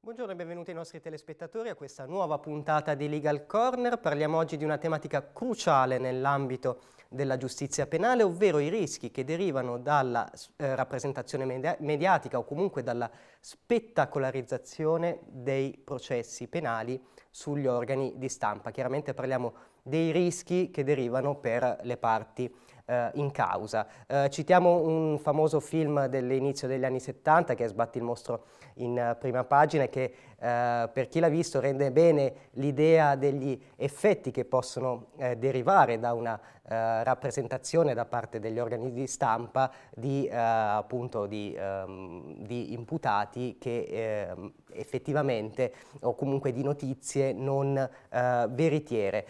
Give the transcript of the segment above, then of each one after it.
Buongiorno e benvenuti ai nostri telespettatori a questa nuova puntata di Legal Corner. Parliamo oggi di una tematica cruciale nell'ambito della giustizia penale, ovvero i rischi che derivano dalla eh, rappresentazione media mediatica o comunque dalla spettacolarizzazione dei processi penali sugli organi di stampa. Chiaramente parliamo dei rischi che derivano per le parti eh, in causa. Eh, citiamo un famoso film dell'inizio degli anni 70 che è Sbatti il mostro in eh, prima pagina che eh, per chi l'ha visto rende bene l'idea degli effetti che possono eh, derivare da una eh, rappresentazione da parte degli organi di stampa di, eh, appunto, di, ehm, di imputati che ehm, effettivamente o comunque di notizie non eh, veritiere.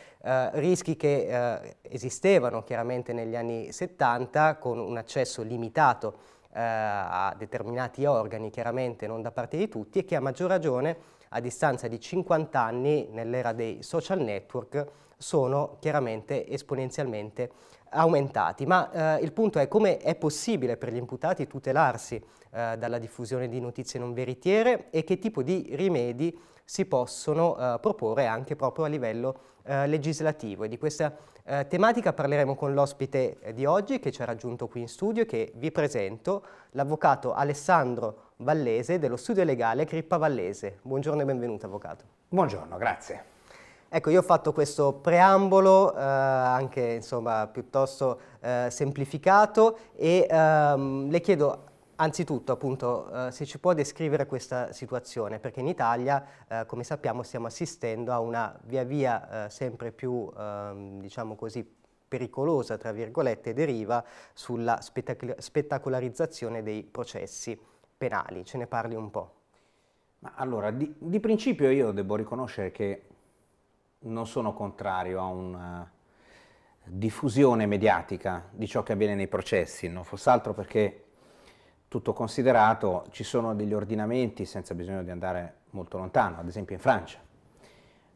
rischi che esistevano chiaramente negli anni 70 con un accesso limitato eh, a determinati organi, chiaramente non da parte di tutti, e che a maggior ragione a distanza di 50 anni nell'era dei social network sono chiaramente esponenzialmente aumentati. Ma eh, il punto è come è possibile per gli imputati tutelarsi eh, dalla diffusione di notizie non veritiere e che tipo di rimedi si possono eh, proporre anche proprio a livello eh, legislativo e di questa eh, tematica parleremo con l'ospite eh, di oggi che ci ha raggiunto qui in studio e che vi presento, l'avvocato Alessandro Vallese dello studio legale Crippa Vallese. Buongiorno e benvenuto avvocato. Buongiorno, grazie. Ecco, io ho fatto questo preambolo, eh, anche insomma piuttosto eh, semplificato, e ehm, le chiedo Anzitutto, appunto, eh, se ci può descrivere questa situazione, perché in Italia, eh, come sappiamo, stiamo assistendo a una via via eh, sempre più, ehm, diciamo così, pericolosa, tra virgolette, deriva sulla spettac spettacolarizzazione dei processi penali. Ce ne parli un po'. Ma allora, di, di principio io devo riconoscere che non sono contrario a un diffusione mediatica di ciò che avviene nei processi, non fosse altro perché tutto considerato ci sono degli ordinamenti senza bisogno di andare molto lontano, ad esempio in Francia,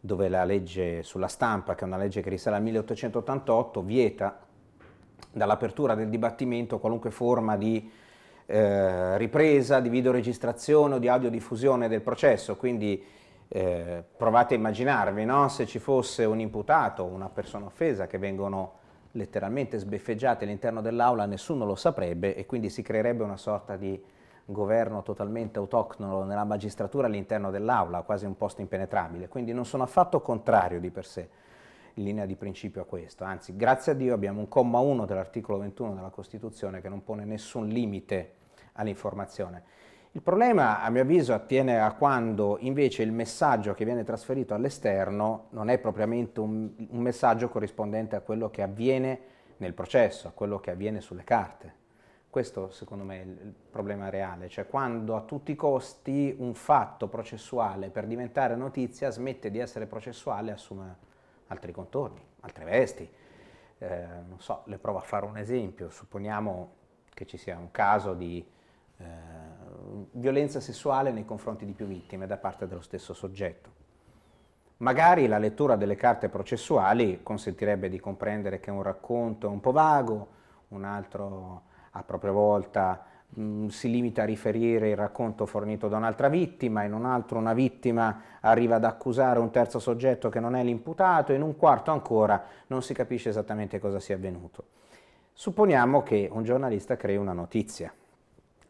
dove la legge sulla stampa, che è una legge che risale al 1888, vieta dall'apertura del dibattimento qualunque forma di eh, ripresa, di videoregistrazione o di audiodiffusione del processo, quindi eh, provate a immaginarvi no? se ci fosse un imputato, una persona offesa che vengono letteralmente sbeffeggiati all'interno dell'aula nessuno lo saprebbe e quindi si creerebbe una sorta di governo totalmente autoctono nella magistratura all'interno dell'aula, quasi un posto impenetrabile. Quindi non sono affatto contrario di per sé in linea di principio a questo, anzi grazie a Dio abbiamo un comma 1 dell'articolo 21 della Costituzione che non pone nessun limite all'informazione. Il problema, a mio avviso, attiene a quando invece il messaggio che viene trasferito all'esterno non è propriamente un, un, messaggio corrispondente a quello che avviene nel processo, a quello che avviene sulle carte. Questo secondo me è il problema reale, cioè quando a tutti i costi un fatto processuale per diventare notizia smette di essere processuale e assume altri contorni, altre vesti. Eh, non so, le provo a fare un esempio, supponiamo che ci sia un caso di... Eh, violenza sessuale nei confronti di più vittime da parte dello stesso soggetto. Magari la lettura delle carte processuali consentirebbe di comprendere che un racconto è un po' vago, un altro a propria volta mh, mm, si limita a riferire il racconto fornito da un'altra vittima, in un altro una vittima arriva ad accusare un terzo soggetto che non è l'imputato, in un quarto ancora non si capisce esattamente cosa sia avvenuto. Supponiamo che un giornalista crei una notizia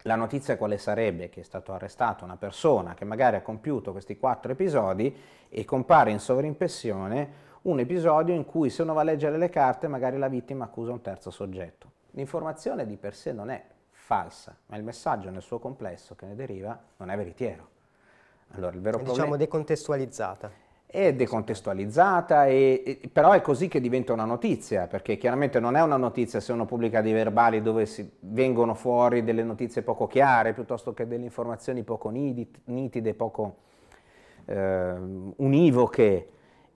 la notizia quale sarebbe? Che è stato arrestato una persona che magari ha compiuto questi quattro episodi e compare in sovrimpressione un episodio in cui se uno va a leggere le carte magari la vittima accusa un terzo soggetto. L'informazione di per sé non è falsa, ma il messaggio nel suo complesso che ne deriva non è veritiero. Allora, il vero diciamo problema... decontestualizzata è decontestualizzata, e, e, però è così che diventa una notizia, perché chiaramente non è una notizia se uno pubblica dei verbali dove si, vengono fuori delle notizie poco chiare, piuttosto che delle informazioni poco nitide, poco eh, univoche.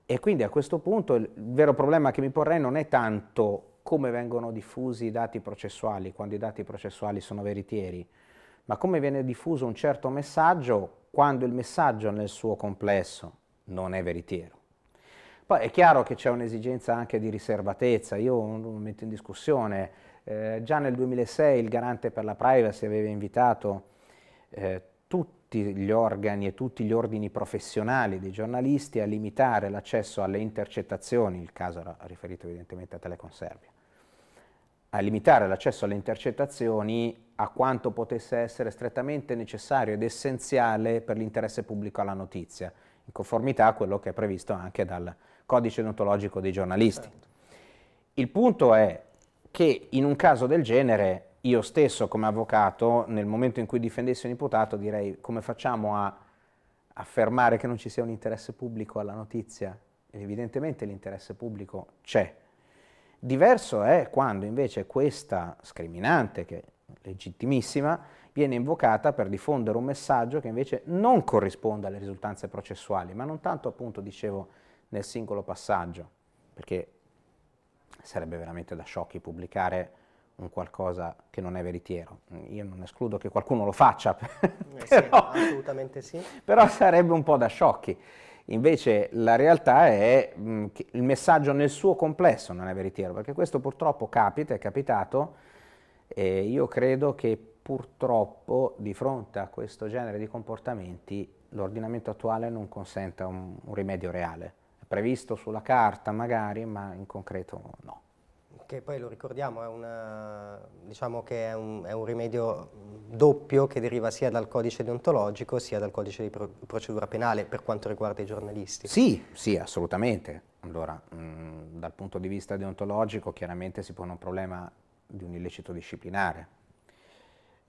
E quindi a questo punto il vero problema che mi porrei non è tanto come vengono diffusi i dati processuali, quando i dati processuali sono veritieri, ma come viene diffuso un certo messaggio quando il messaggio nel suo complesso non è veritiero. Poi è chiaro che c'è un'esigenza anche di riservatezza, io non metto in discussione, eh, già nel 2006 il garante per la privacy aveva invitato eh, tutti gli organi e tutti gli ordini professionali dei giornalisti a limitare l'accesso alle intercettazioni, il caso era riferito evidentemente a Telecom Serbia, a limitare l'accesso alle intercettazioni a quanto potesse essere strettamente necessario ed essenziale per l'interesse pubblico alla notizia in conformità a quello che è previsto anche dal codice deontologico dei giornalisti. Il punto è che in un caso del genere io stesso come avvocato, nel momento in cui difendessi un imputato, direi come facciamo a affermare che non ci sia un interesse pubblico alla notizia? Evidentemente l'interesse pubblico c'è. Diverso è quando invece questa scriminante, che è legittimissima, viene invocata per diffondere un messaggio che invece non corrisponde alle risultanze processuali, ma non tanto appunto, dicevo, nel singolo passaggio, perché sarebbe veramente da sciocchi pubblicare un qualcosa che non è veritiero. Io non escludo che qualcuno lo faccia, eh però, sì, assolutamente sì. Però sarebbe un po' da sciocchi. Invece la realtà è mh, mm, che il messaggio nel suo complesso non è veritiero, perché questo purtroppo capita, è capitato, e io credo che purtroppo di fronte a questo genere di comportamenti l'ordinamento attuale non consente un, un, rimedio reale. È previsto sulla carta magari, ma in concreto no. Che poi lo ricordiamo, è, una, diciamo è, un, è un, rimedio doppio che deriva sia dal codice deontologico sia dal codice di pro procedura penale per quanto riguarda i giornalisti. Sì, sì, assolutamente. Allora, mh, mm, dal punto di vista deontologico chiaramente si pone un problema di un illecito disciplinare,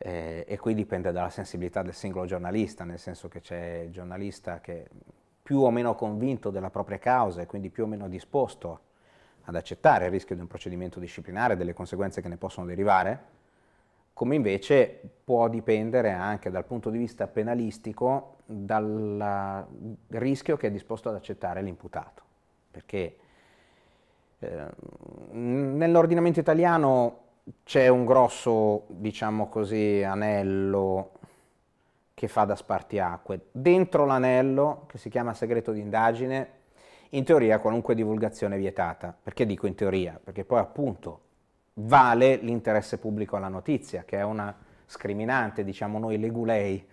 eh, e qui dipende dalla sensibilità del singolo giornalista, nel senso che c'è il giornalista che è più o meno convinto della propria causa e quindi più o meno disposto ad accettare il rischio di un procedimento disciplinare e delle conseguenze che ne possono derivare, come invece può dipendere anche dal punto di vista penalistico dal rischio che è disposto ad accettare l'imputato. Perché eh, nell'ordinamento italiano c'è un grosso, diciamo così, anello che fa da spartiacque. Dentro l'anello, che si chiama segreto di indagine, in teoria qualunque divulgazione è vietata. Perché dico in teoria? Perché poi appunto vale l'interesse pubblico alla notizia, che è una scriminante, diciamo noi legulei,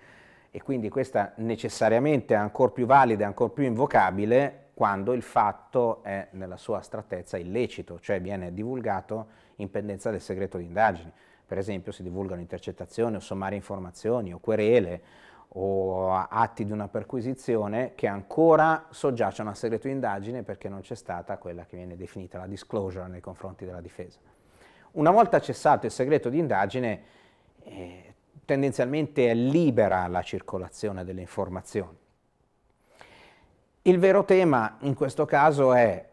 e quindi questa necessariamente è ancora più valida, ancora più invocabile quando il fatto è nella sua astrattezza illecito, cioè viene divulgato in pendenza del segreto di indagini. Per esempio si divulgano intercettazioni o sommarie informazioni o querele o atti di una perquisizione che ancora soggiacciono al segreto di indagine perché non c'è stata quella che viene definita la disclosure nei confronti della difesa. Una volta cessato il segreto di indagine, eh, tendenzialmente è libera la circolazione delle informazioni. Il vero tema in questo caso è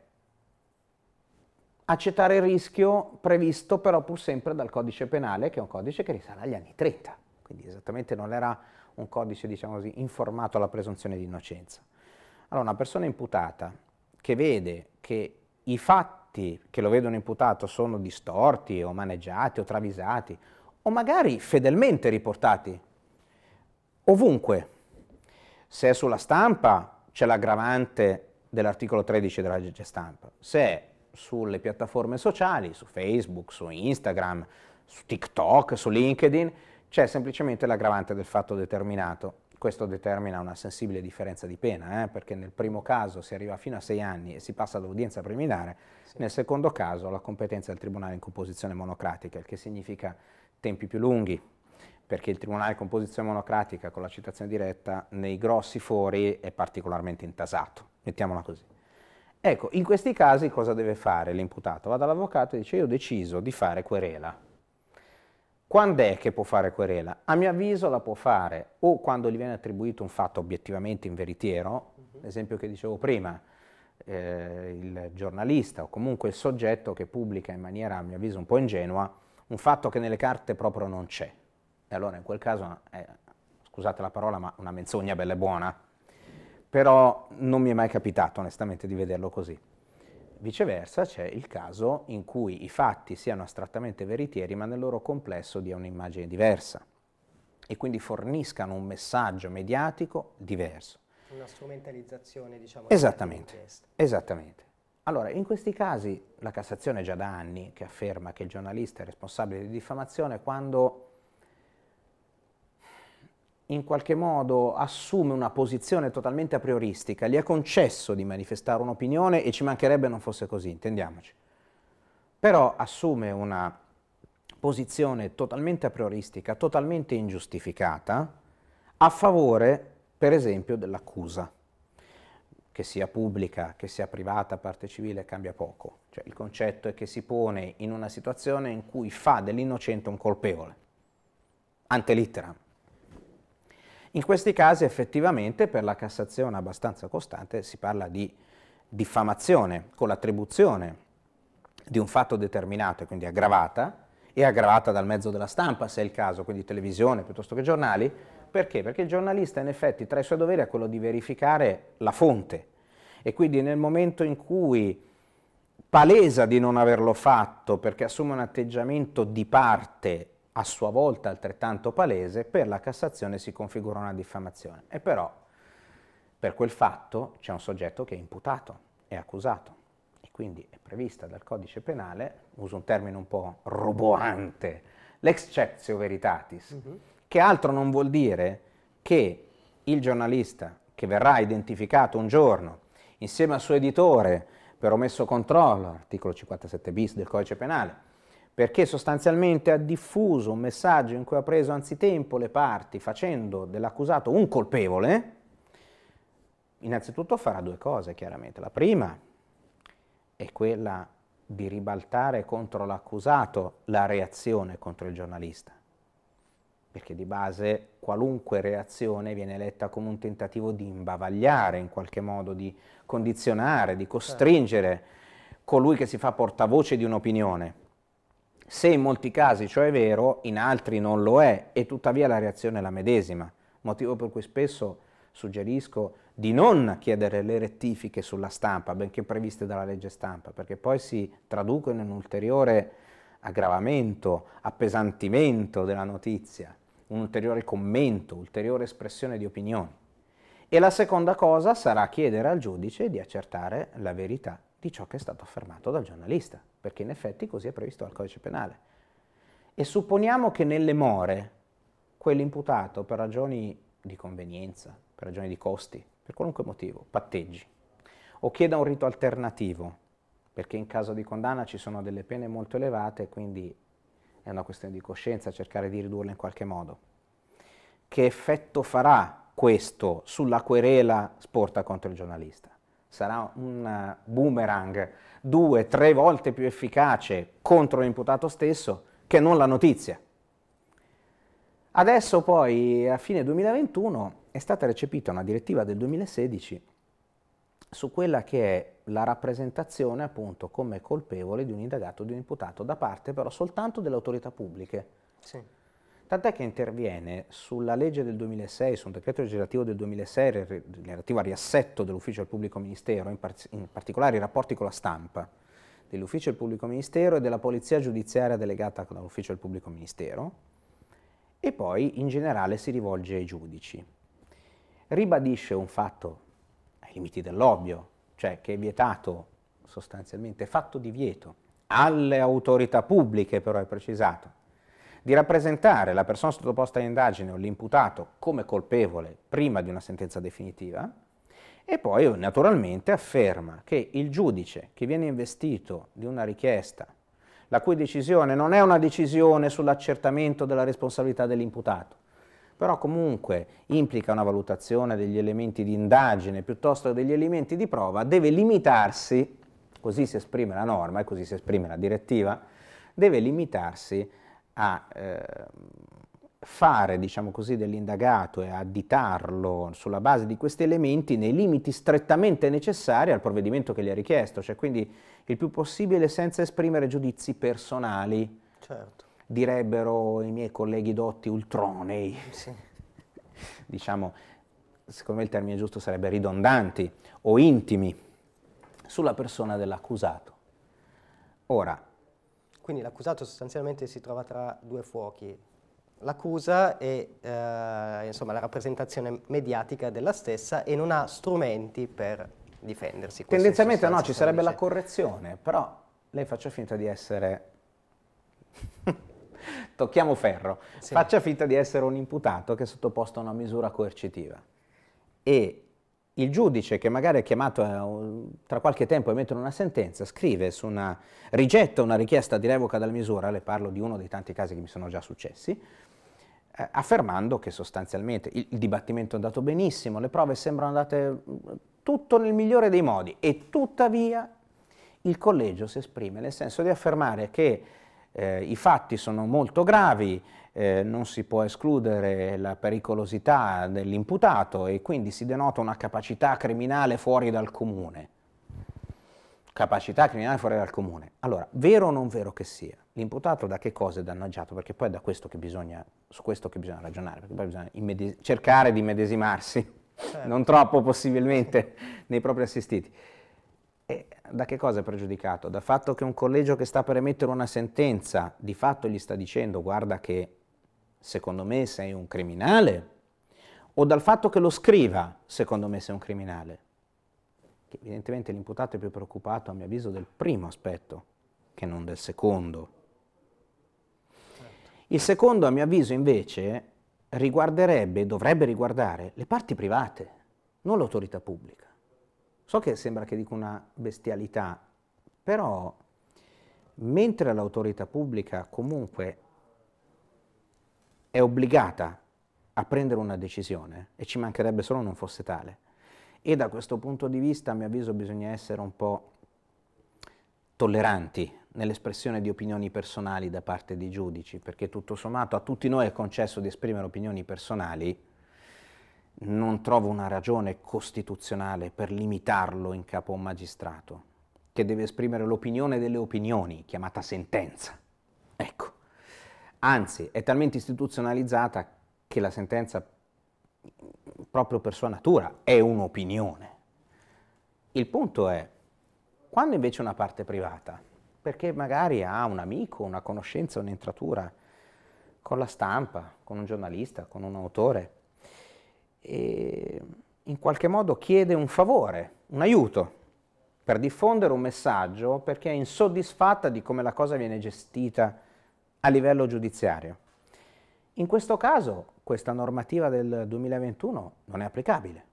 accettare il rischio previsto però pur sempre dal codice penale, che è un codice che risale agli anni 30, quindi esattamente non era un codice, diciamo così, informato alla presunzione di innocenza. Allora, una persona imputata che vede che i fatti che lo vedono imputato sono distorti o maneggiati o travisati o magari fedelmente riportati ovunque, se è sulla stampa c'è l'aggravante dell'articolo 13 della legge stampa, se è sulle piattaforme sociali, su Facebook, su Instagram, su TikTok, su LinkedIn, c'è semplicemente l'aggravante del fatto determinato. Questo determina una sensibile differenza di pena, eh? perché nel primo caso si arriva fino a sei anni e si passa all'udienza preliminare, sì. nel secondo caso la competenza del Tribunale in composizione monocratica, il che significa tempi più lunghi, perché il Tribunale in composizione monocratica con la citazione diretta nei grossi fori è particolarmente intasato, mettiamola così. Ecco, in questi casi cosa deve fare l'imputato? Va dall'avvocato e dice io ho deciso di fare querela. Quando è che può fare querela? A mio avviso la può fare o quando gli viene attribuito un fatto obiettivamente inveritiero, uh mhm. l'esempio che dicevo prima, eh, il giornalista o comunque il soggetto che pubblica in maniera, a mio avviso, un po' ingenua, un fatto che nelle carte proprio non c'è. E allora in quel caso è, scusate la parola, ma una menzogna bella e buona però non mi è mai capitato onestamente di vederlo così. Viceversa c'è il caso in cui i fatti siano astrattamente veritieri ma nel loro complesso dia un'immagine diversa e quindi forniscano un messaggio mediatico diverso. Una strumentalizzazione, diciamo. Esattamente, esattamente. Allora, in questi casi la Cassazione è già da anni che afferma che il giornalista è responsabile di diffamazione quando in qualche modo assume una posizione totalmente aprioristica, gli è concesso di manifestare un'opinione e ci mancherebbe non fosse così, intendiamoci. Però assume una posizione totalmente aprioristica, totalmente ingiustificata, a favore, per esempio, dell'accusa, che sia pubblica, che sia privata, parte civile, cambia poco. Cioè, il concetto è che si pone in una situazione in cui fa dell'innocente un colpevole, ante litteram in questi casi effettivamente per la Cassazione abbastanza costante si parla di diffamazione con l'attribuzione di un fatto determinato e quindi aggravata e aggravata dal mezzo della stampa se è il caso, quindi televisione piuttosto che giornali, perché? Perché il giornalista in effetti tra i suoi doveri è quello di verificare la fonte e quindi nel momento in cui palesa di non averlo fatto perché assume un atteggiamento di parte a sua volta altrettanto palese, per la Cassazione si configura una diffamazione. E però per quel fatto c'è un soggetto che è imputato, è accusato e quindi è prevista dal codice penale, uso un termine un po' roboante, l'exceptio veritatis, uh mhm. -huh. che altro non vuol dire che il giornalista che verrà identificato un giorno insieme al suo editore per omesso controllo, articolo 57 bis del codice penale, perché sostanzialmente ha diffuso un messaggio in cui ha preso anzitempo le parti facendo dell'accusato un colpevole, innanzitutto farà due cose chiaramente. La prima è quella di ribaltare contro l'accusato la reazione contro il giornalista, perché di base qualunque reazione viene letta come un tentativo di imbavagliare in qualche modo, di condizionare, di certo. costringere colui che si fa portavoce di un'opinione se in molti casi ciò è vero, in altri non lo è e tuttavia la reazione è la medesima, motivo per cui spesso suggerisco di non chiedere le rettifiche sulla stampa, benché previste dalla legge stampa, perché poi si traducono in un ulteriore aggravamento, appesantimento della notizia, un ulteriore commento, ulteriore espressione di opinioni. E la seconda cosa sarà chiedere al giudice di accertare la verità di ciò che è stato affermato dal giornalista, perché in effetti così è previsto dal codice penale. E supponiamo che nelle more quell'imputato per ragioni di convenienza, per ragioni di costi, per qualunque motivo, patteggi o chieda un rito alternativo, perché in caso di condanna ci sono delle pene molto elevate, quindi è una questione di coscienza cercare di ridurle in qualche modo. Che effetto farà questo sulla querela sporta contro il giornalista? sarà un eh, boomerang due, tre volte più efficace contro l'imputato stesso che non la notizia. Adesso poi, a fine 2021, è stata recepita una direttiva del 2016 su quella che è la rappresentazione appunto come colpevole di un indagato o di un imputato da parte però soltanto delle autorità pubbliche. Sì tant'è che interviene sulla legge del 2006, su un decreto legislativo del 2006 relativo al riassetto dell'ufficio del pubblico ministero, in, par in particolare i rapporti con la stampa dell'ufficio del pubblico ministero e della polizia giudiziaria delegata dall'ufficio del pubblico ministero, e poi in generale si rivolge ai giudici. Ribadisce un fatto ai limiti dell'ovvio, cioè che è vietato sostanzialmente, fatto divieto alle autorità pubbliche però è precisato, di rappresentare la persona sottoposta a indagine o l'imputato come colpevole prima di una sentenza definitiva e poi naturalmente afferma che il giudice che viene investito di una richiesta, la cui decisione non è una decisione sull'accertamento della responsabilità dell'imputato, però comunque implica una valutazione degli elementi di indagine piuttosto che degli elementi di prova, deve limitarsi, così si esprime la norma e così si esprime la direttiva, deve limitarsi a eh, fare diciamo così, dell'indagato e additarlo sulla base di questi elementi nei limiti strettamente necessari al provvedimento che gli è richiesto, cioè quindi il più possibile senza esprimere giudizi personali, certo. direbbero i miei colleghi dotti ultronei, sì. diciamo, secondo me il termine giusto sarebbe ridondanti o intimi, sulla persona dell'accusato. Ora, quindi l'accusato sostanzialmente si trova tra due fuochi, l'accusa è eh, insomma, la rappresentazione mediatica della stessa e non ha strumenti per difendersi. Questo Tendenzialmente no, ci sarebbe dice. la correzione, però lei faccia finta di essere... Tocchiamo ferro. Sì. Faccia finta di essere un imputato che è sottoposto a una misura coercitiva e il giudice che magari è chiamato eh, tra qualche tempo a emettere una sentenza, scrive su una, rigetta una richiesta di revoca della misura, le parlo di uno dei tanti casi che mi sono già successi, eh, affermando che sostanzialmente il, il, dibattimento è andato benissimo, le prove sembrano andate mm, tutto nel migliore dei modi e tuttavia il collegio si esprime nel senso di affermare che eh, i fatti sono molto gravi, eh, non si può escludere la pericolosità dell'imputato e quindi si denota una capacità criminale fuori dal comune. Capacità criminale fuori dal comune. Allora, vero o non vero che sia, l'imputato da che cosa è danneggiato? Perché poi è questo bisogna, su questo che bisogna ragionare, perché poi bisogna cercare di medesimarsi, certo. non troppo possibilmente, nei propri assistiti. E da che cosa è pregiudicato? Dal fatto che un collegio che sta per emettere una sentenza di fatto gli sta dicendo guarda che secondo me sei un criminale, o dal fatto che lo scriva, secondo me sei un criminale. Che evidentemente l'imputato è più preoccupato, a mio avviso, del primo aspetto che non del secondo. Certo. Il secondo, a mio avviso, invece, riguarderebbe, dovrebbe riguardare le parti private, non l'autorità pubblica. So che sembra che dico una bestialità, però mentre l'autorità pubblica comunque è obbligata a prendere una decisione e ci mancherebbe solo non fosse tale. E da questo punto di vista, a mio avviso, bisogna essere un po' tolleranti nell'espressione di opinioni personali da parte dei giudici, perché tutto sommato a tutti noi è concesso di esprimere opinioni personali, non trovo una ragione costituzionale per limitarlo in capo a un magistrato, che deve esprimere l'opinione delle opinioni, chiamata sentenza. Anzi, è talmente istituzionalizzata che la sentenza, proprio per sua natura, è un'opinione. Il punto è, quando invece una parte privata, perché magari ha un amico, una conoscenza, un'entratura con la stampa, con un giornalista, con un autore, e in qualche modo chiede un favore, un aiuto per diffondere un messaggio perché è insoddisfatta di come la cosa viene gestita a livello giudiziario. In questo caso questa normativa del 2021 non è applicabile,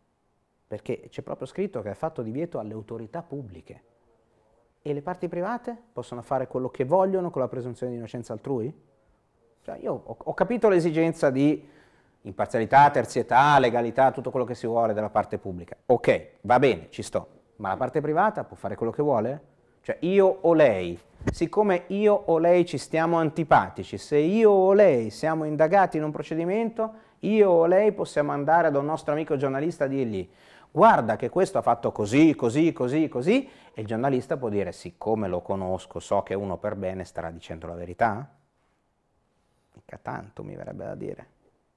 perché c'è proprio scritto che è fatto divieto alle autorità pubbliche. E le parti private possono fare quello che vogliono con la presunzione di innocenza altrui? Cioè io ho, ho capito l'esigenza di imparzialità, terzietà, legalità, tutto quello che si vuole della parte pubblica. Ok, va bene, ci sto. Ma la parte privata può fare quello che vuole? cioè io o lei, siccome io o lei ci stiamo antipatici, se io o lei siamo indagati in un procedimento, io o lei possiamo andare da un nostro amico giornalista e dirgli guarda che questo ha fatto così, così, così, così, e il giornalista può dire siccome lo conosco, so che uno per bene starà dicendo la verità? Mica tanto mi verrebbe da dire.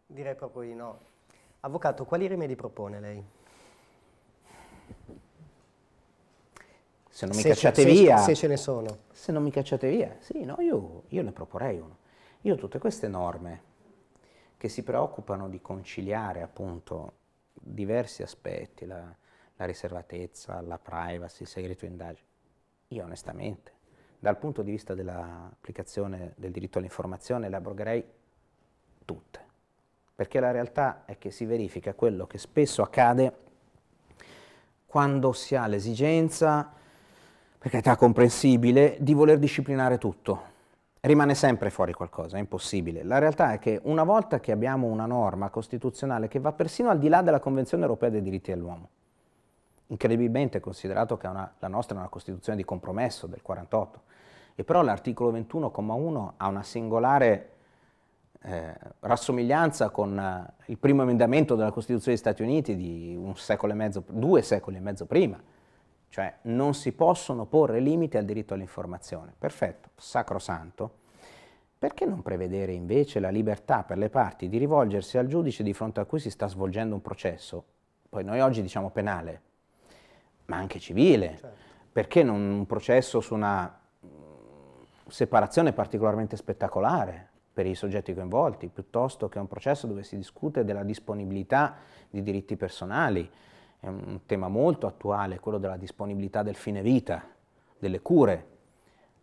Direi proprio di no. Avvocato, quali rimedi propone lei? Se non mi se cacciate ce, via... Se ce ne sono. Se non mi cacciate via, sì, no, io, io ne proporrei uno. Io tutte queste norme che si preoccupano di conciliare appunto diversi aspetti, la, la riservatezza, la privacy, il segreto indagine, io onestamente, dal punto di vista dell'applicazione del diritto all'informazione, le abrogherei tutte. Perché la realtà è che si verifica quello che spesso accade quando si ha l'esigenza perché è comprensibile, di voler disciplinare tutto. Rimane sempre fuori qualcosa, è impossibile. La realtà è che una volta che abbiamo una norma costituzionale che va persino al di là della Convenzione europea dei diritti dell'uomo, incredibilmente considerato che una, la nostra è una Costituzione di compromesso del 48, e però l'articolo 21,1 ha una singolare eh, rassomiglianza con eh, il primo emendamento della Costituzione degli Stati Uniti di un secolo e mezzo, due secoli e mezzo prima, cioè non si possono porre limiti al diritto all'informazione. Perfetto, sacrosanto. Perché non prevedere invece la libertà per le parti di rivolgersi al giudice di fronte a cui si sta svolgendo un processo? Poi noi oggi diciamo penale, ma anche civile. Certo. Perché non un processo su una mm, separazione particolarmente spettacolare per i soggetti coinvolti, piuttosto che un processo dove si discute della disponibilità di diritti personali, è un tema molto attuale, quello della disponibilità del fine vita, delle cure.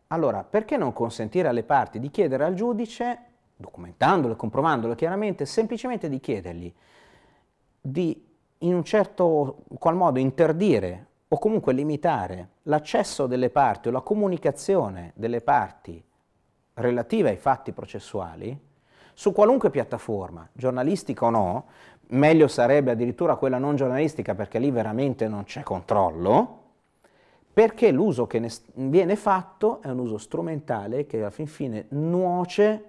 Allora, perché non consentire alle parti di chiedere al giudice, documentandolo e comprovandolo chiaramente, semplicemente di chiedergli di in un certo qual modo interdire o comunque limitare l'accesso delle parti o la comunicazione delle parti relative ai fatti processuali su qualunque piattaforma, giornalistica o no, meglio sarebbe addirittura quella non giornalistica perché lì veramente non c'è controllo, perché l'uso che ne viene fatto è un uso strumentale che alla fin fine nuoce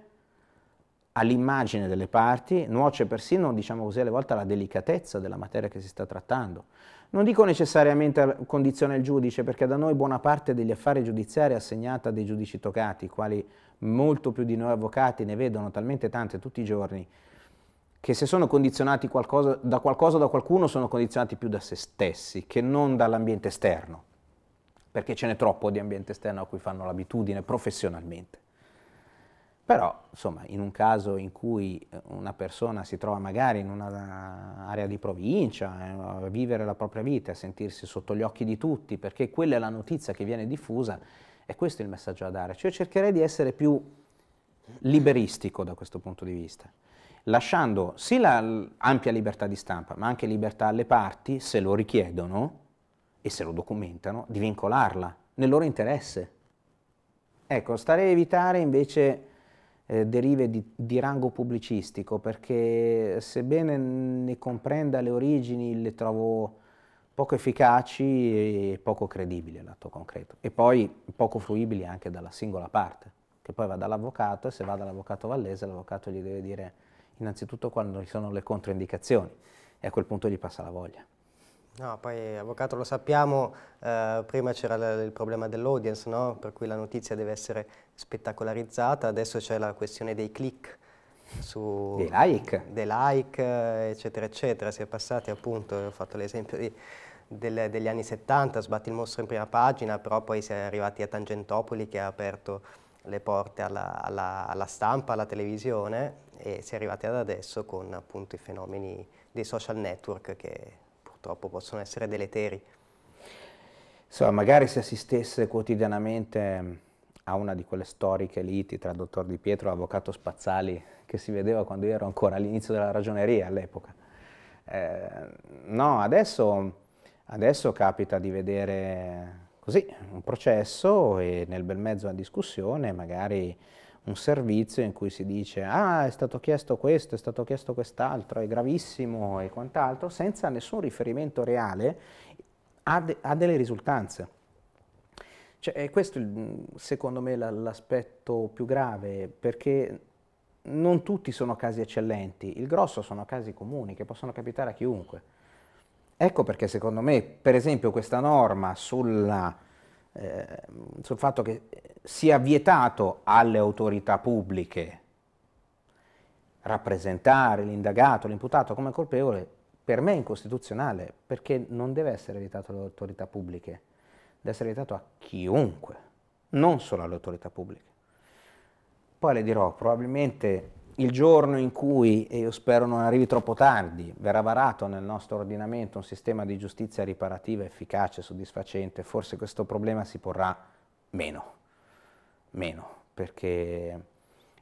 all'immagine delle parti, nuoce persino, diciamo così, alle volte alla delicatezza della materia che si sta trattando. Non dico necessariamente condiziona il giudice, perché da noi buona parte degli affari giudiziari è assegnata a dei giudici toccati, i quali molto più di noi avvocati ne vedono talmente tante tutti i giorni, che se sono condizionati qualcosa, da qualcosa o da qualcuno sono condizionati più da se stessi che non dall'ambiente esterno, perché ce n'è troppo di ambiente esterno a cui fanno l'abitudine professionalmente. Però, insomma, in un caso in cui eh, una persona si trova magari in un'area di provincia, eh, a vivere la propria vita, a sentirsi sotto gli occhi di tutti, perché quella è la notizia che viene diffusa, è questo il messaggio da dare. Cioè cercherei di essere più liberistico da questo punto di vista lasciando sì l'ampia la libertà di stampa, ma anche libertà alle parti, se lo richiedono e se lo documentano, di vincolarla nel loro interesse. Ecco, starei a evitare invece eh, derive di, di, rango pubblicistico, perché sebbene ne comprenda le origini, le trovo poco efficaci e poco credibili all'atto concreto, e poi poco fruibili anche dalla singola parte, che poi va dall'avvocato, e se va dall'avvocato Vallese l'avvocato gli deve dire innanzitutto quando ci sono le controindicazioni e a quel punto gli passa la voglia. No, poi avvocato lo sappiamo, eh, prima c'era il problema dell'audience, no? per cui la notizia deve essere spettacolarizzata, adesso c'è la questione dei click, su dei like. dei like, eccetera, eccetera. Si è passati appunto, ho fatto l'esempio degli anni 70, sbatti il mostro in prima pagina, però poi si è arrivati a Tangentopoli che ha aperto le porte alla, alla, alla, stampa, alla televisione e si è arrivati ad adesso con appunto i fenomeni dei social network che purtroppo possono essere deleteri. Insomma, magari se assistesse quotidianamente a una di quelle storiche liti tra dottor Di Pietro e avvocato Spazzali che si vedeva quando io ero ancora all'inizio della ragioneria all'epoca. Eh, no, adesso, adesso capita di vedere così un processo e nel bel mezzo una discussione, magari un servizio in cui si dice ah è stato chiesto questo, è stato chiesto quest'altro, è gravissimo e quant'altro, senza nessun riferimento reale a, de a delle risultanze. Cioè, questo è secondo me l'aspetto più grave, perché non tutti sono casi eccellenti, il grosso sono casi comuni che possono capitare a chiunque. Ecco perché secondo me, per esempio, questa norma sulla, eh, sul fatto che sia vietato alle autorità pubbliche rappresentare l'indagato, l'imputato come colpevole, per me è incostituzionale, perché non deve essere vietato alle autorità pubbliche, deve essere vietato a chiunque, non solo alle autorità pubbliche. Poi le dirò, probabilmente il giorno in cui, e io spero non arrivi troppo tardi, verrà varato nel nostro ordinamento un sistema di giustizia riparativa efficace, soddisfacente, forse questo problema si porrà meno, meno, perché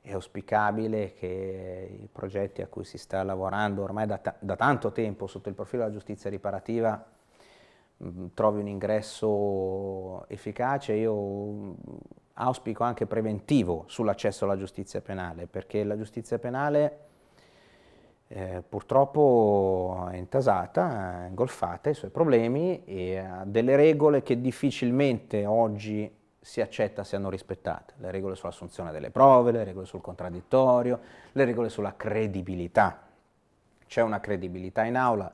è auspicabile che i progetti a cui si sta lavorando ormai da, ta da tanto tempo sotto il profilo della giustizia riparativa mh, trovi un ingresso efficace. Io auspico anche preventivo sull'accesso alla giustizia penale, perché la giustizia penale eh, purtroppo è intasata, è ingolfata i suoi problemi e ha delle regole che difficilmente oggi si accetta siano rispettate, le regole sull'assunzione delle prove, le regole sul contraddittorio, le regole sulla credibilità. C'è una credibilità in aula,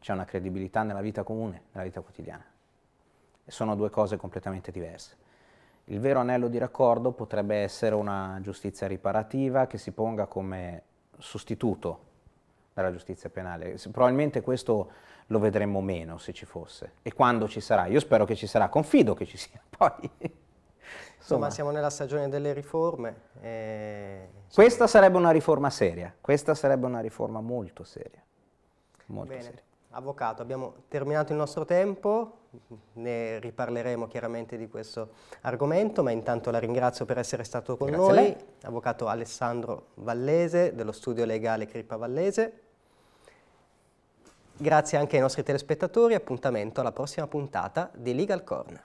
c'è una credibilità nella vita comune, nella vita quotidiana. E sono due cose completamente diverse. Il vero anello di raccordo potrebbe essere una giustizia riparativa che si ponga come sostituto della giustizia penale. Probabilmente questo lo vedremmo meno se ci fosse. E quando ci sarà? Io spero che ci sarà, confido che ci sia poi. Insomma, siamo nella stagione delle riforme. E... Questa sarebbe una riforma seria, questa sarebbe una riforma molto seria. Molto Bene. seria. Avvocato, abbiamo terminato il nostro tempo, ne riparleremo chiaramente di questo argomento, ma intanto la ringrazio per essere stato con Grazie noi, avvocato Alessandro Vallese dello studio legale Crippa Vallese. Grazie anche ai nostri telespettatori, appuntamento alla prossima puntata di Legal Corner.